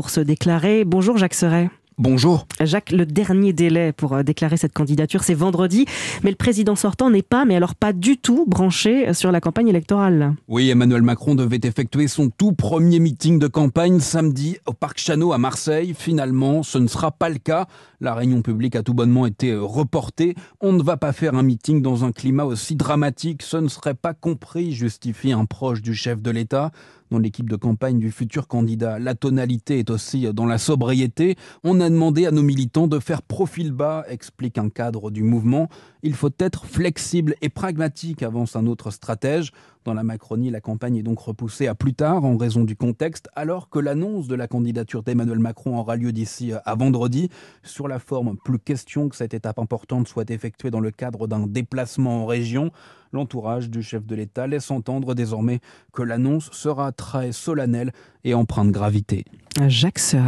pour se déclarer. Bonjour Jacques Serret. Bonjour. Jacques, le dernier délai pour euh, déclarer cette candidature, c'est vendredi. Mais le président sortant n'est pas, mais alors pas du tout, branché sur la campagne électorale. Oui, Emmanuel Macron devait effectuer son tout premier meeting de campagne samedi au Parc Chanot à Marseille. Finalement, ce ne sera pas le cas. La réunion publique a tout bonnement été euh, reportée. On ne va pas faire un meeting dans un climat aussi dramatique. Ce ne serait pas compris, justifie un proche du chef de l'État dans l'équipe de campagne du futur candidat. La tonalité est aussi dans la sobriété. On a demandé à nos militants de faire profil bas, explique un cadre du mouvement. Il faut être flexible et pragmatique, avance un autre stratège. Dans la Macronie, la campagne est donc repoussée à plus tard en raison du contexte, alors que l'annonce de la candidature d'Emmanuel Macron aura lieu d'ici euh, à vendredi. Sur la forme, plus question que cette étape importante soit effectuée dans le cadre d'un déplacement en région. L'entourage du chef de l'État laisse entendre désormais que l'annonce sera très solennelle et empreinte de gravité. Jacques